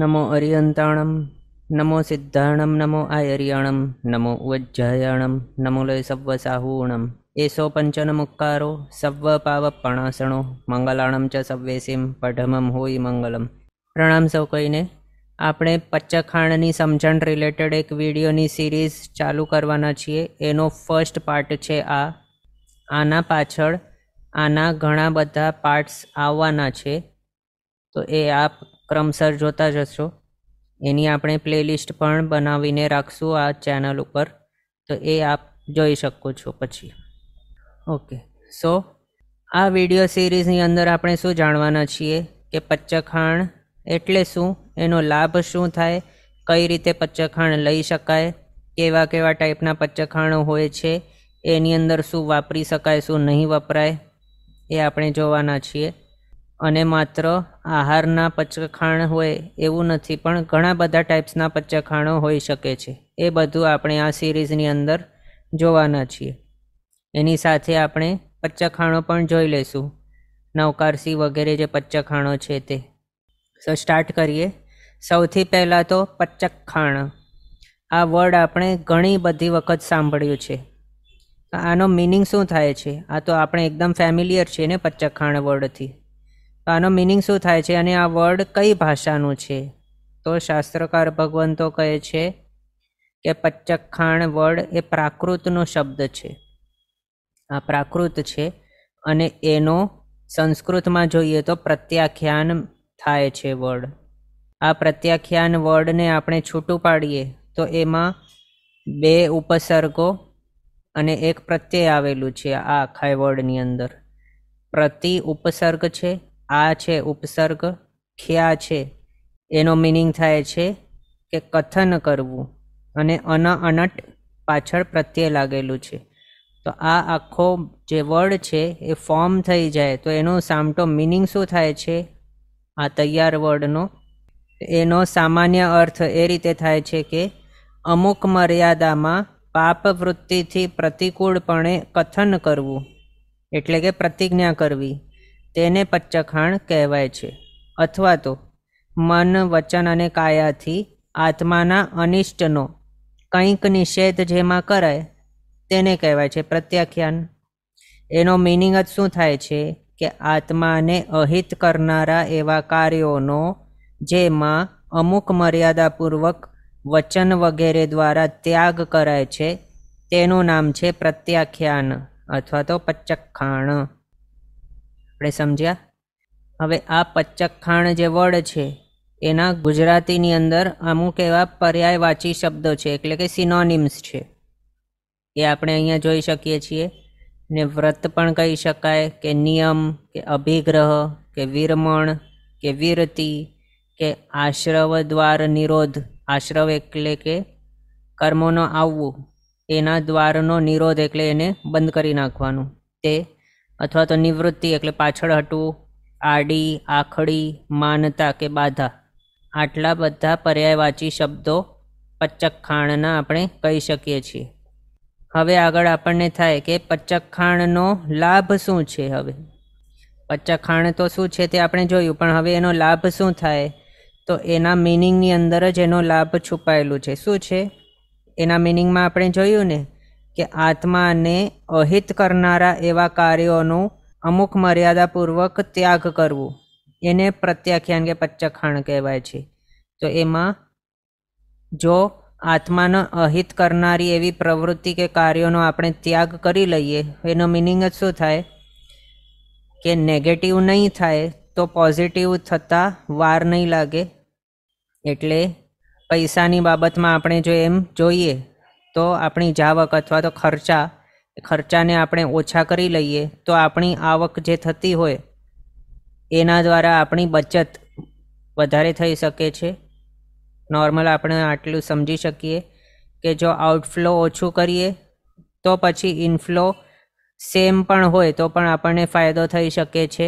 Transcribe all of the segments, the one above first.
નમો અરિયંતાણમ નમો સિદ્ધાણમ નમો આયર્યાણમ નમો ઉજ્જયાણમ નમો લય સવ સાહૂણમ એસો પંચનમુક્કારો સવ્વ પણાસણો મંગલાણમ ચ સવ્વેસીમ પઢમમ હોય મંગલમ પ્રણામ સૌ કહીને આપણે પચ્ચખાણની સમજણ રિલેટેડ એક વિડીયોની સિરીઝ ચાલુ કરવાના છીએ એનો ફર્સ્ટ પાર્ટ છે આ આના પાછળ આના ઘણા બધા પાર્ટ્સ આવવાના છે તો એ આપ ક્રમસર જોતા જશો એની આપણે પ્લેલિસ્ટ પણ બનાવીને રાખશું આ ચેનલ ઉપર તો એ આપ જોઈ શકો છો પછી ઓકે સો આ વિડીયો સિરીઝની અંદર આપણે શું જાણવાના છીએ કે પચ્ચખાણ એટલે શું એનો લાભ શું થાય કઈ રીતે પચ્ચખાણ લઈ શકાય કેવા કેવા ટાઈપના પચ્ચખાણો હોય છે એની અંદર શું વાપરી શકાય શું નહીં વપરાય એ આપણે જોવાના છીએ અને માત્ર આહારના પચખાણ હોય એવું નથી પણ ઘણા બધા ટાઈપ્સના પચખાણો હોઈ શકે છે એ બધું આપણે આ સિરીઝની અંદર જોવાના છીએ એની સાથે આપણે પચખાણો પણ જોઈ લઈશું નવકારસી વગેરે જે પચખાણો છે તે સો સ્ટાર્ટ કરીએ સૌથી પહેલાં તો પચખાણ આ વર્ડ આપણે ઘણી બધી વખત સાંભળ્યું છે આનો મિનિંગ શું થાય છે આ તો આપણે એકદમ ફેમિલિયર છીએ ને પચખાણ વર્ડથી તો આનો મિનિંગ શું થાય છે અને આ વર્ડ કઈ ભાષાનું છે તો શાસ્ત્રકાર ભગવંતો કહે છે કે પચ્ચખાણ વર્ડ એ પ્રાકૃતનો શબ્દ છે આ પ્રાકૃત છે અને એનો સંસ્કૃતમાં જોઈએ તો પ્રત્યાખ્યાન થાય છે વર્ડ આ પ્રત્યાખ્યાન વર્ડને આપણે છૂટું પાડીએ તો એમાં બે ઉપસર્ગો અને એક પ્રત્યય આવેલું છે આ આખા વર્ડની અંદર પ્રતિ ઉપસર્ગ છે આ છે ઉપસર્ગ ખ્યા છે એનો મિનિંગ થાય છે કે કથન કરવું અને અન અનટ પાછળ પ્રત્યય લાગેલું છે તો આ આખો જે વર્ડ છે એ ફોર્મ થઈ જાય તો એનો સામટો મિનિંગ શું થાય છે આ તૈયાર વર્ડનો એનો સામાન્ય અર્થ એ રીતે થાય છે કે અમુક મર્યાદામાં પાપ વૃત્તિથી પ્રતિકૂળપણે કથન કરવું એટલે કે પ્રતિજ્ઞા કરવી તેને પચ્ચખાણ કહેવાય છે અથવા તો મન વચન અને કાયાથી આત્માના અનિષ્ટનો કંઈક નિષેધ જેમાં કરાય તેને કહેવાય છે પ્રત્યાખ્યાન એનો મિનિંગ જ શું થાય છે કે આત્માને અહિત કરનારા એવા કાર્યોનો જેમાં અમુક મર્યાદાપૂર્વક વચન વગેરે દ્વારા ત્યાગ કરાય છે તેનું નામ છે પ્રત્યાખ્યાન અથવા તો પચ્ચખાણ આપણે સમજ્યા હવે આ પચ્ચખાણ જે વર્ડ છે એના ગુજરાતીની અંદર અમુક એવા પર્યાયવાચી શબ્દો છે એટલે કે સિનોનિમ્સ છે એ આપણે અહીંયા જોઈ શકીએ છીએ ને વ્રત પણ કહી શકાય કે નિયમ કે અભિગ્રહ કે વિરમણ કે વિરતિ કે આશ્રવ દ્વાર નિરોધ આશ્રવ એટલે કે કર્મોનો આવવું એના દ્વારનો નિરોધ એટલે એને બંધ કરી નાખવાનું તે અથવા તો નિવૃત્તિ એટલે પાછળ હટવું આડી આખડી માનતા કે બાધા આટલા બધા પર્યાયવાચી શબ્દો પચ્ચખાણના આપણે કહી શકીએ છીએ હવે આગળ આપણને થાય કે પચ્ચખાણનો લાભ શું છે હવે પચ્ચખાણ તો શું છે તે આપણે જોયું પણ હવે એનો લાભ શું થાય તો એના મિનિંગની અંદર જ એનો લાભ છુપાયેલું છે શું છે એના મિનિંગમાં આપણે જોયું ને કે આત્માને અહિત કરનારા એવા કાર્યોનું અમુક મર્યાદાપૂર્વક ત્યાગ કરવું એને પ્રત્યાખ્યાન કે પચ્ચખાણ કહેવાય છે તો એમાં જો આત્માને અહિત કરનારી એવી પ્રવૃત્તિ કે કાર્યોનો આપણે ત્યાગ કરી લઈએ એનો મિનિંગ જ શું થાય કે નેગેટિવ નહીં થાય તો પોઝિટિવ થતાં વાર નહીં લાગે એટલે પૈસાની બાબતમાં આપણે જો એમ જોઈએ તો આપણી જાવક અથવા તો ખર્ચા ખર્ચાને આપણે ઓછા કરી લઈએ તો આપણી આવક જે થતી હોય એના દ્વારા આપણી બચત વધારે થઈ શકે છે નોર્મલ આપણે આટલું સમજી શકીએ કે જો આઉટફ્લો ઓછું કરીએ તો પછી ઇનફ્લો સેમ પણ હોય તો પણ આપણને ફાયદો થઈ શકે છે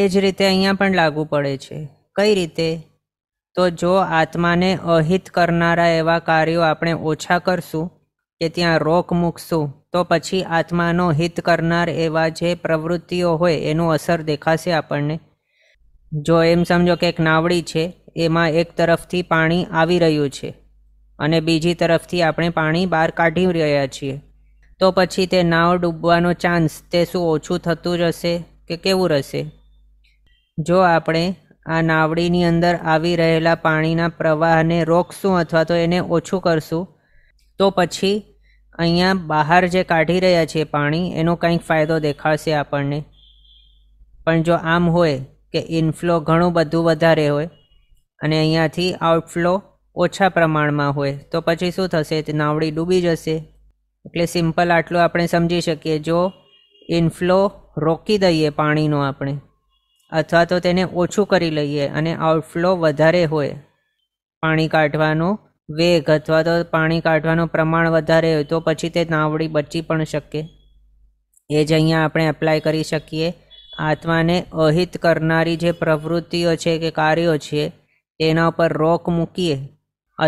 એ જ રીતે અહીંયા પણ લાગુ પડે છે કઈ રીતે તો જો આત્માને અહિત કરનારા એવા કાર્યો આપણે ઓછા કરશું કે ત્યાં રોક મૂકશું તો પછી આત્માનો હિત કરનાર એવા જે પ્રવૃત્તિઓ હોય એનું અસર દેખાશે આપણને જો એમ સમજો કે એક નાવડી છે એમાં એક તરફથી પાણી આવી રહ્યું છે અને બીજી તરફથી આપણે પાણી બહાર કાઢી રહ્યા છીએ તો પછી તે નાવ ડૂબવાનો ચાન્સ તે શું ઓછું થતું જ જશે કે કેવું રહેશે જો આપણે આ નાવડીની અંદર આવી રહેલા પાણીના પ્રવાહને રોકશું અથવા તો એને ઓછું કરશું તો પછી અહીંયા બહાર જે કાઢી રહ્યા છીએ પાણી એનો કંઈક ફાયદો દેખાશે આપણને પણ જો આમ હોય કે ઇનફ્લો ઘણું બધું વધારે હોય અને અહીંયાથી આઉટફ્લો ઓછા પ્રમાણમાં હોય તો પછી શું થશે તે નાવડી ડૂબી જશે એટલે સિમ્પલ આટલું આપણે સમજી શકીએ જો ઇનફ્લો રોકી દઈએ પાણીનો આપણે અથવા તો તેને ઓછું કરી લઈએ અને આઉટફ્લો વધારે હોય પાણી કાઢવાનો વેગ અથવા તો પાણી કાઢવાનું પ્રમાણ વધારે હોય તો પછી તે નાવડી બચી પણ શકે એ જ અહીંયા આપણે એપ્લાય કરી શકીએ આત્માને અહિત કરનારી જે પ્રવૃત્તિઓ છે કે કાર્યો છે તેના ઉપર રોક મૂકીએ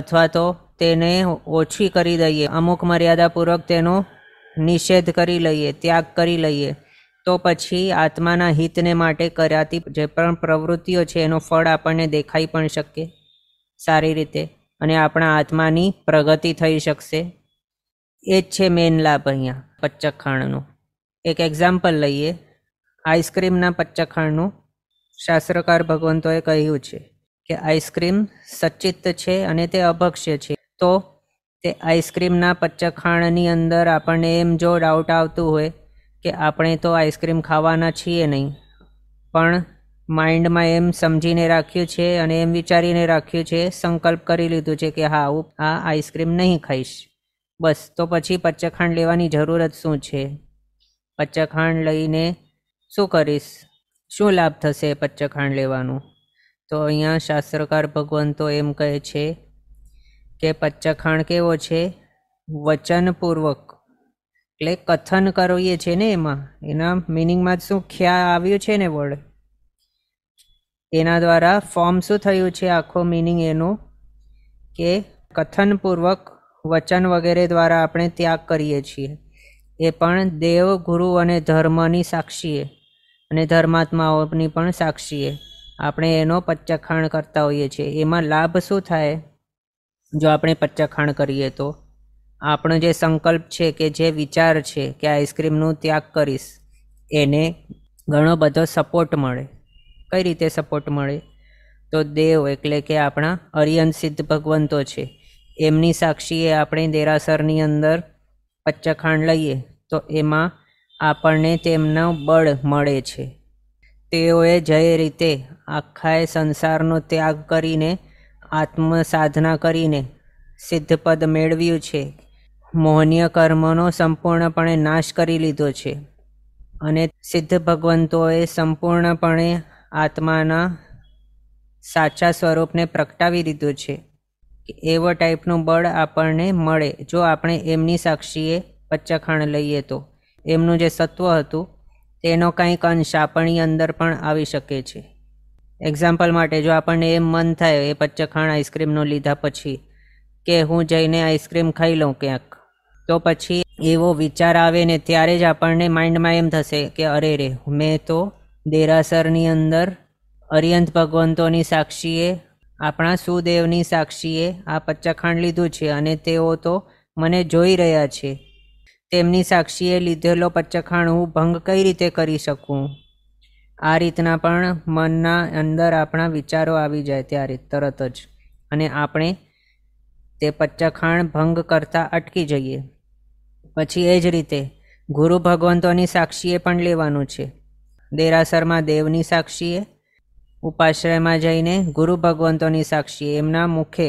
અથવા તો તેને ઓછી કરી દઈએ અમુક મર્યાદાપૂર્વક તેનો નિષેધ કરી લઈએ ત્યાગ કરી લઈએ તો પછી આત્માના હિતને માટે કરાતી જે પણ પ્રવૃત્તિઓ છે એનો ફળ આપણને દેખાઈ પણ શકે સારી રીતે અને આપણા આત્માની પ્રગતિ થઈ શકશે એ જ છે મેઇન લાભ અહીંયા પચ્ચખાણનું એક એક્ઝામ્પલ લઈએ આઈસ્ક્રીમના પચ્ચખાણનું શાસ્ત્રકાર ભગવંતોએ કહ્યું છે કે આઈસ્ક્રીમ સચિત છે અને તે અભક્ષ્ય છે તો તે આઈસ્ક્રીમના પચ્ચખાણની અંદર આપણને એમ જો ડાઉટ આવતું હોય કે આપણે તો આઈસ્ક્રીમ ખાવાના છીએ નહીં પણ માઇન્ડમાં એમ સમજીને રાખ્યું છે અને એમ વિચારીને રાખ્યું છે સંકલ્પ કરી લીધું છે કે હા હું આ આઈસ્ક્રીમ નહીં ખાઈશ બસ તો પછી પચ્ચખાંડ લેવાની જરૂરત શું છે પચ્ચખાંડ લઈને શું કરીશ શું લાભ થશે પચ્ચખાંડ લેવાનું તો અહીંયા શાસ્ત્રકાર ભગવંતો એમ કહે છે કે પચ્ચખાંડ કેવો છે વચનપૂર્વક એટલે કથન કરીએ છીએ ને એમાં એના મિનિંગમાં શું ખ્યાલ આવ્યું છે ને વર્ડ એના દ્વારા ફોર્મ શું થયું છે આખો મિનિંગ એનું કે કથનપૂર્વક વચન વગેરે દ્વારા આપણે ત્યાગ કરીએ છીએ એ પણ દેવ ગુરુ અને ધર્મની સાક્ષીએ અને ધર્માત્માઓની પણ સાક્ષીએ આપણે એનો પચ્ચખાણ કરતા હોઈએ છીએ એમાં લાભ શું થાય જો આપણે પચ્ચખાણ કરીએ તો આપણો જે સંકલ્પ છે કે જે વિચાર છે કે આઈસ્ક્રીમનો ત્યાગ કરીશ એને ઘણો બધો સપોર્ટ મળે કઈ રીતે સપોર્ટ મળે તો દેવ એટલે કે આપણા અરિયન સિદ્ધ ભગવંતો છે એમની સાક્ષીએ આપણે દેરાસરની અંદર પચ્ચખાંડ લઈએ તો એમાં આપણને તેમનો બળ મળે છે તેઓએ જે રીતે આખાએ સંસારનો ત્યાગ કરીને આત્મસાધના કરીને સિદ્ધપદ મેળવ્યું છે મોહનીય કર્મનો સંપૂર્ણપણે નાશ કરી લીધો છે અને સિદ્ધ ભગવંતોએ સંપૂર્ણપણે આત્માના સાચા સ્વરૂપને પ્રગટાવી દીધું છે એવો ટાઈપનું બળ આપણને મળે જો આપણે એમની સાક્ષીએ પચ્ચખાણ લઈએ તો એમનું જે સત્વ હતું તેનો કંઈક અંશ આપણી અંદર પણ આવી શકે છે એક્ઝામ્પલ માટે જો આપણને એમ મન થાય એ પચ્ચખાણ આઈસ્ક્રીમનું લીધા પછી કે હું જઈને આઈસ્ક્રીમ ખાઈ લઉં ક્યાંક તો પછી એવો વિચાર આવે ને ત્યારે જ આપણને માઇન્ડમાં એમ થશે કે અરે રે મેં તો દેરાસરની અંદર અરિયંત ભગવંતોની સાક્ષીએ આપણા સુદેવની સાક્ષીએ આ પચ્ચાખાંડ લીધું છે અને તેઓ તો મને જોઈ રહ્યા છે તેમની સાક્ષીએ લીધેલો પચ્ચખાણ હું ભંગ કઈ રીતે કરી શકું આ રીતના પણ મનના અંદર આપણા વિચારો આવી જાય ત્યારે તરત જ અને આપણે તે પચ્ચખાણ ભંગ કરતાં અટકી જઈએ પછી એ જ રીતે ગુરુ ભગવંતોની સાક્ષીએ પણ લેવાનું છે દેરાસરમાં દેવની સાક્ષીએ ઉપાશ્રયમાં જઈને ગુરુ ભગવંતોની સાક્ષીએ એમના મુખે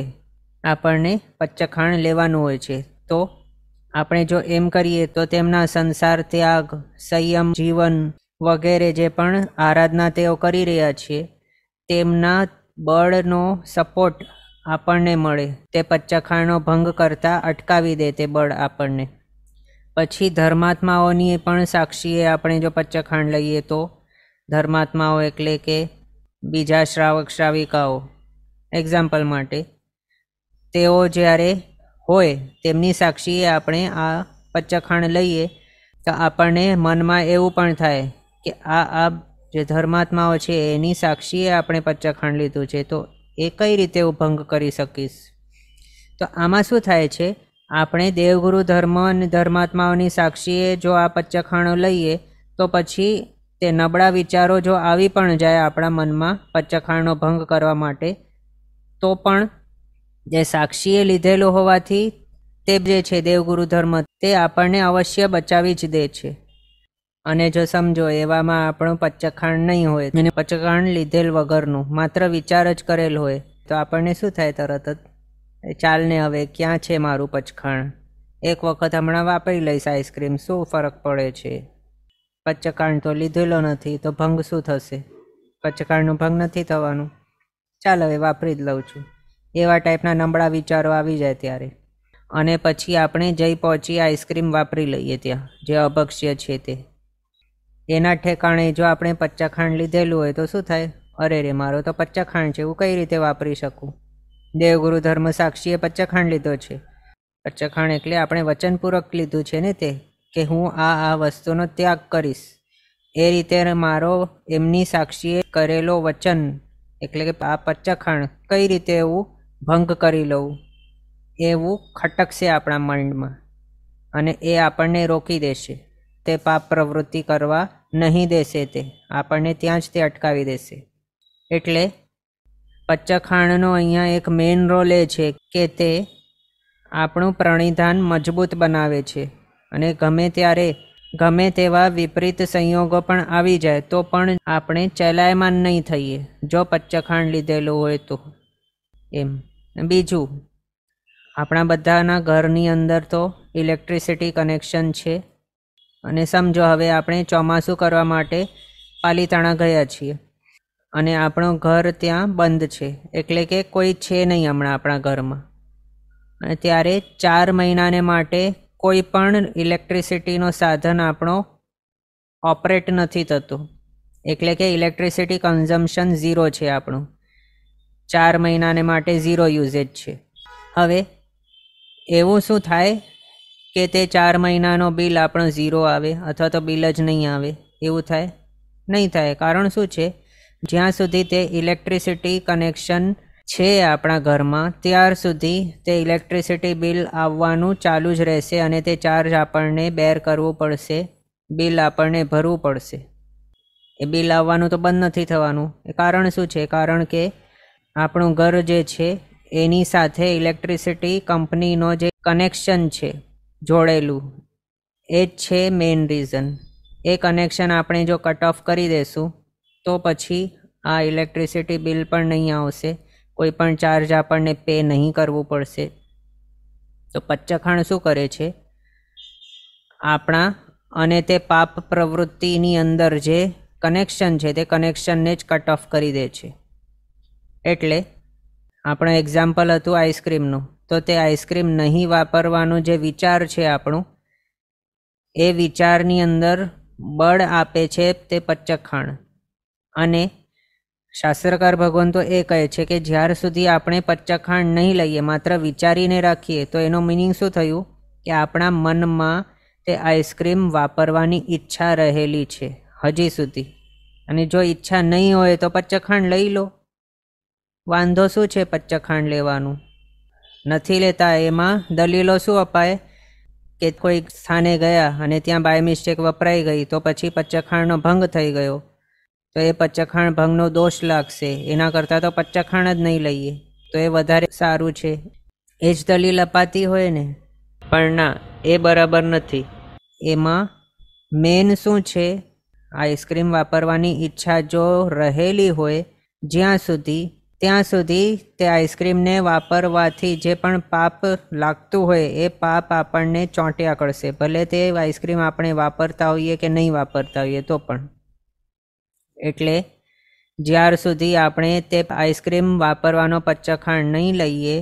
આપણને પચ્ચખાણ લેવાનું હોય છે તો આપણે જો એમ કરીએ તો તેમના સંસાર ત્યાગ સંયમ જીવન વગેરે જે પણ આરાધના તેઓ કરી રહ્યા છે તેમના બળનો સપોર્ટ આપણને મળે તે પચ્ચખાણનો ભંગ કરતાં અટકાવી દે તે બળ આપણને પછી ધર્માત્માઓની પણ સાક્ષીએ આપણે જો પચ્ચખંડ લઈએ તો ધર્માત્માઓ એટલે કે બીજા શ્રાવક શ્રાવિકાઓ એક્ઝામ્પલ માટે તેઓ જ્યારે હોય તેમની સાક્ષીએ આપણે આ પચ્ચખંડ લઈએ તો આપણને મનમાં એવું પણ થાય કે આ આ જે ધર્માત્માઓ છે એની સાક્ષીએ આપણે પચ્ચખંડ લીધું છે તો એ કઈ રીતે હું ભંગ કરી શકીશ તો આમાં શું થાય છે આપણે દેવગુરુ ધર્મ અને ધર્માત્માઓની સાક્ષીએ જો આ પચ્ચખાણો લઈએ તો પછી તે નબળા વિચારો જો આવી પણ જાય આપણા મનમાં પચ્ચખાણનો ભંગ કરવા માટે તો પણ જે સાક્ષીએ લીધેલો હોવાથી તે જે છે દેવગુરુ ધર્મ તે આપણને અવશ્ય બચાવી જ દે છે અને જો સમજો એવામાં આપણું પચ્ચખાણ નહીં હોય અને પચ્ચખાણ લીધેલ વગરનું માત્ર વિચાર જ કરેલ હોય તો આપણને શું થાય તરત જ ચાલને હવે ક્યાં છે મારું પચખણ એક વખત હમણાં વાપરી લઈશ આઈસ્ક્રીમ શું ફરક પડે છે પચકાણ તો લીધેલો નથી તો ભંગ શું થશે પચકાણનું ભંગ નથી થવાનું ચાલ હવે વાપરી જ લઉં છું એવા ટાઈપના નબળા વિચારો આવી જાય ત્યારે અને પછી આપણે જઈ પહોંચી આઈસ્ક્રીમ વાપરી લઈએ ત્યાં જે અભક્ષ્ય છે તે એના ઠેકાણે જો આપણે પચ્ચાખાંડ લીધેલું હોય તો શું થાય અરે રે મારો તો પચ્ચાખાંડ છે હું કઈ રીતે વાપરી શકું દેવગુરુ ધર્મ સાક્ષીએ પચ્ચખાણ લીધો છે પચ્ચખાણ એટલે આપણે વચનપૂર્વક લીધું છે ને તે કે હું આ આ વસ્તુનો ત્યાગ કરીશ એ રીતે મારો એમની સાક્ષીએ કરેલો વચન એટલે કે આ પચ્ચખાણ કઈ રીતે એવું ભંગ કરી લઉં એવું ખટકશે આપણા માઇન્ડમાં અને એ આપણને રોકી દેશે તે પાપ પ્રવૃત્તિ કરવા નહીં દેશે તે આપણને ત્યાં જ તે અટકાવી દેશે એટલે પચ્ચખાણનો અહીંયા એક મેઇન રોલ એ છે કે તે આપણું પ્રણિધાન મજબૂત બનાવે છે અને ગમે ત્યારે ગમે તેવા વિપરીત સંયોગો પણ આવી જાય તો પણ આપણે ચલાયમાન નહીં થઈએ જો પચ્ચખાણ લીધેલું હોય તો એમ બીજું આપણા બધાના ઘરની અંદર તો ઇલેક્ટ્રિસિટી કનેક્શન છે અને સમજો હવે આપણે ચોમાસું કરવા માટે પાલીતાણા ગયા છીએ અને આપણું ઘર ત્યાં બંધ છે એટલે કે કોઈ છે નહીં હમણાં આપણા ઘરમાં અને ત્યારે ચાર મહિનાને માટે કોઈ પણ ઇલેક્ટ્રિસિટીનો સાધન આપણો ઓપરેટ નથી થતું એટલે કે ઇલેક્ટ્રિસિટી કન્ઝમ્પશન ઝીરો છે આપણું ચાર મહિનાને માટે ઝીરો યુઝેજ છે હવે એવું શું થાય કે તે ચાર મહિનાનો બિલ આપણો ઝીરો આવે અથવા તો બિલ જ નહીં આવે એવું થાય નહીં થાય કારણ શું છે જ્યાં સુધી તે ઇલેક્ટ્રિસિટી કનેક્શન છે આપણા ઘરમાં ત્યાર સુધી તે ઇલેક્ટ્રિસિટી બિલ આવવાનું ચાલુ જ રહેશે અને તે ચાર્જ આપણને બેર કરવું પડશે બિલ આપણને ભરવું પડશે એ બિલ આવવાનું તો બંધ નથી થવાનું એ કારણ શું છે કારણ કે આપણું ઘર જે છે એની સાથે ઇલેક્ટ્રિસિટી કંપનીનો જે કનેક્શન છે જોડેલું એ જ છે મેઇન રીઝન એ કનેક્શન આપણે જો કટ ઓફ કરી દઈશું તો પછી આ ઇલેક્ટ્રિસિટી બિલ પણ નહીં આવશે કોઈ પણ ચાર્જ આપણને પે નહીં કરવું પડશે તો પચ્ચખાણ શું કરે છે આપણા અને તે પાપ પ્રવૃત્તિની અંદર જે કનેક્શન છે તે કનેક્શનને જ કટ ઓફ કરી દે છે એટલે આપણે એક્ઝામ્પલ હતું આઈસ્ક્રીમનું તો તે આઈસ્ક્રીમ નહીં વાપરવાનો જે વિચાર છે આપણો એ વિચારની અંદર બળ આપે છે તે પચ્ચખાણ અને શાસ્ત્રકાર ભગવંતો એ કહે છે કે જ્યાર સુધી આપણે પચ્ચાખાણ નહીં લઈએ માત્ર વિચારીને રાખીએ તો એનો મિનિંગ શું થયું કે આપણા મનમાં તે આઈસ્ક્રીમ વાપરવાની ઈચ્છા રહેલી છે હજી સુધી અને જો ઈચ્છા નહીં હોય તો પચ્ચખાંડ લઈ લો વાંધો શું છે પચ્ચખાંડ લેવાનું નથી લેતા એમાં દલીલો શું અપાય કે કોઈ સ્થાને ગયા અને ત્યાં બાય મિસ્ટેક વપરાઈ ગઈ તો પછી પચ્ચખાંડનો ભંગ થઈ ગયો તો એ પચ્ચખાણ ભંગનો દોષ લાગશે એના કરતાં તો પચ્ચખાણ જ નહીં લઈએ તો એ વધારે સારું છે એ જ દલીલ અપાતી હોય ને પણ ના એ બરાબર નથી એમાં મેન શું છે આઈસ્ક્રીમ વાપરવાની ઈચ્છા જો રહેલી હોય જ્યાં સુધી ત્યાં સુધી તે આઈસ્ક્રીમને વાપરવાથી જે પણ પાપ લાગતું હોય એ પાપ આપણને ચોંટ્યા કરશે ભલે તે આઈસ્ક્રીમ આપણે વાપરતા હોઈએ કે નહીં વાપરતા હોઈએ તો પણ એટલે જ્યાર સુધી આપણે તે આઈસ્ક્રીમ વાપરવાનો પચ્ચખાણ નહીં લઈએ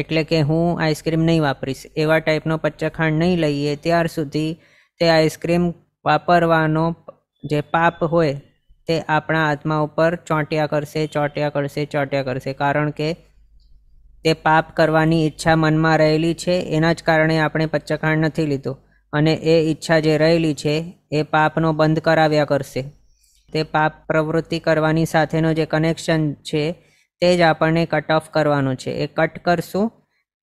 એટલે કે હું આઈસ્ક્રીમ નહીં વાપરીશ એવા ટાઈપનો પચ્ચખાણ નહીં લઈએ ત્યાર સુધી તે આઈસ્ક્રીમ વાપરવાનો જે પાપ હોય તે આપણા આત્મા ઉપર ચોંટ્યા કરશે ચોંટ્યા કરશે ચોંટ્યા કરશે કારણ કે તે પાપ કરવાની ઈચ્છા મનમાં રહેલી છે એના જ કારણે આપણે પચ્ચખાણ નથી લીધું અને એ ઈચ્છા જે રહેલી છે એ પાપનો બંધ કરાવ્યા કરશે તે પાપ પ્રવૃત્તિ કરવાની સાથેનો જે કનેક્શન છે તે જ આપણને કટ ઓફ કરવાનું છે એ કટ કરશું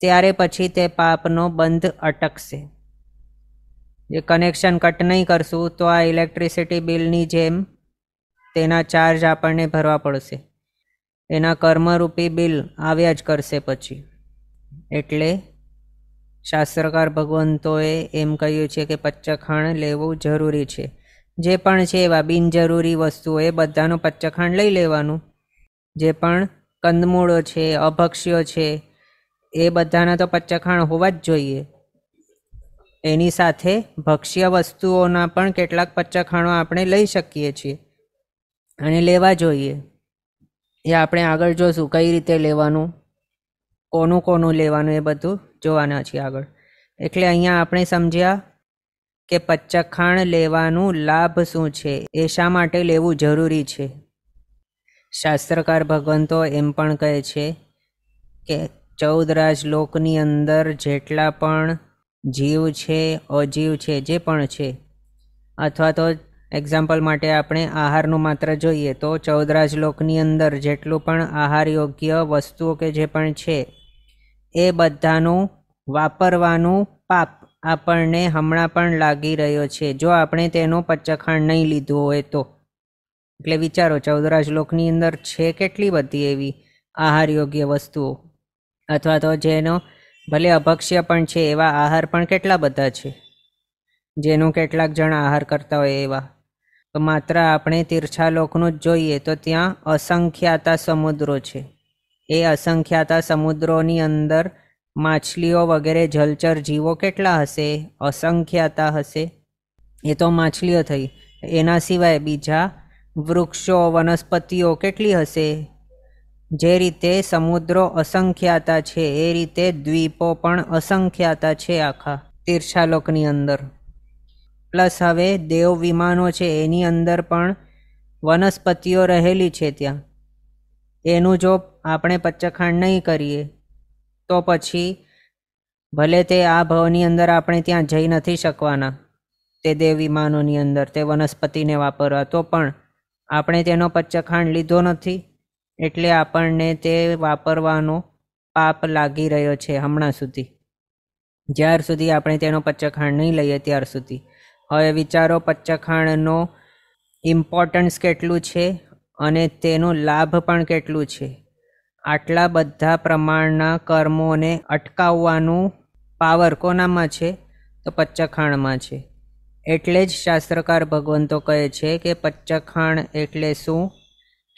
ત્યારે પછી તે પાપનો બંધ અટકશે જે કનેક્શન કટ નહીં કરશું તો આ ઇલેક્ટ્રિસિટી બિલની જેમ તેના ચાર્જ આપણને ભરવા પડશે એના કર્મરૂપી બિલ આવ્યા જ કરશે પછી એટલે શાસ્ત્રકાર ભગવંતોએ એમ કહ્યું છે કે પચ્ચખાણ લેવું જરૂરી છે જે પણ છે એવા બિનજરૂરી વસ્તુઓ એ બધાનું પચ્ચખંડ લઈ લેવાનું જે પણ કંદમૂળો છે અભક્ષ્યો છે એ બધાના તો પચ્ચખાણ હોવા જ જોઈએ એની સાથે ભક્ષ્ય વસ્તુઓના પણ કેટલાક પચ્ચખાણો આપણે લઈ શકીએ છીએ અને લેવા જોઈએ એ આપણે આગળ જોશું કઈ રીતે લેવાનું કોનું કોનું લેવાનું એ બધું જોવાના છીએ આગળ એટલે અહીંયા આપણે સમજ્યા કે પચ્ચખાણ લેવાનું લાભ શું છે એ શા માટે લેવું જરૂરી છે શાસ્ત્રકાર ભગવંતો એમ પણ કહે છે કે ચૌદ રાજલોકની અંદર જેટલા પણ જીવ છે અજીવ છે જે પણ છે અથવા તો એક્ઝામ્પલ માટે આપણે આહારનું માત્ર જોઈએ તો ચૌદરાજ લોકની અંદર જેટલું પણ આહાર યોગ્ય વસ્તુઓ કે જે પણ છે એ બધાનું વાપરવાનું પાપ આપણને હમણાં પણ લાગી રહ્યો છે જો આપણે તેનો પચ્ચખાણ નહીં લીધું હોય તો એટલે વિચારો ચૌદરા લોકની અંદર છે કેટલી બધી એવી આહાર યોગ્ય વસ્તુઓ અથવા તો જેનો ભલે અભક્ષ્ય પણ છે એવા આહાર પણ કેટલા બધા છે જેનો કેટલાક જણ આહાર કરતા હોય એવા તો માત્ર આપણે તીર્થાલોકનું જ જોઈએ તો ત્યાં અસંખ્યાતા સમુદ્રો છે એ અસંખ્યાતા સમુદ્રોની અંદર માછલીઓ વગેરે જલચર જીવો કેટલા હશે અસંખ્યાતા હશે એ તો માછલીઓ થઈ એના સિવાય બીજા વૃક્ષો વનસ્પતિઓ કેટલી હશે જે રીતે સમુદ્રો અસંખ્યાતા છે એ રીતે દ્વીપો પણ અસંખ્યાતા છે આખા તીર્થાલોકની અંદર પ્લસ હવે દેવ વિમાનો છે એની અંદર પણ વનસ્પતિઓ રહેલી છે ત્યાં એનું જો આપણે પચ્ચખાંડ નહીં કરીએ તો પછી ભલે તે આ ભવની અંદર આપણે ત્યાં જઈ નથી શકવાના તે દેવી માનોની અંદર તે વનસ્પતિને વાપરવા તો પણ આપણે તેનો પચ્ચખાંડ લીધો નથી એટલે આપણને તે વાપરવાનો પાપ લાગી રહ્યો છે હમણાં સુધી જ્યાર સુધી આપણે તેનો પચ્ચખાંડ નહીં લઈએ ત્યાર સુધી હવે વિચારો પચ્ચખાંડનો ઇમ્પોર્ટન્સ કેટલું છે અને તેનો લાભ પણ કેટલું છે આટલા બધા પ્રમાણના કર્મોને અટકાવવાનું પાવર કોનામાં છે તો પચ્ચખાણમાં છે એટલે જ શાસ્ત્રકાર ભગવંતો કહે છે કે પચ્ચખાણ એટલે શું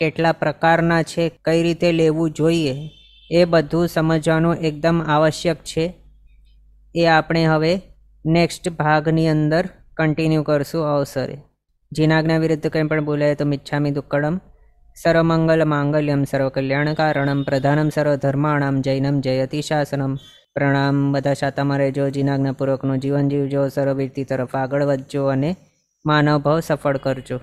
કેટલા પ્રકારના છે કઈ રીતે લેવું જોઈએ એ બધું સમજવાનું એકદમ આવશ્યક છે એ આપણે હવે નેક્સ્ટ ભાગની અંદર કન્ટિન્યુ કરશું અવસરે જીનાજ્ઞા વિરુદ્ધ કંઈ પણ બોલાય તો મિચ્છામી દુક્કડમ સર્વમંગલમાંગલ્યમ સર્વકલ્યાણકારણમ પ્રધાનમ સર્વધર્માણામ જૈનમ જયતિ શાસનમ પ્રણામ બધા શાતા રહેજો જો જીનાજ્ઞાપૂર્વકનું જીવન જીવજો સર્વવૃત્તિ તરફ આગળ વધજો અને માનવભાવ સફળ કરજો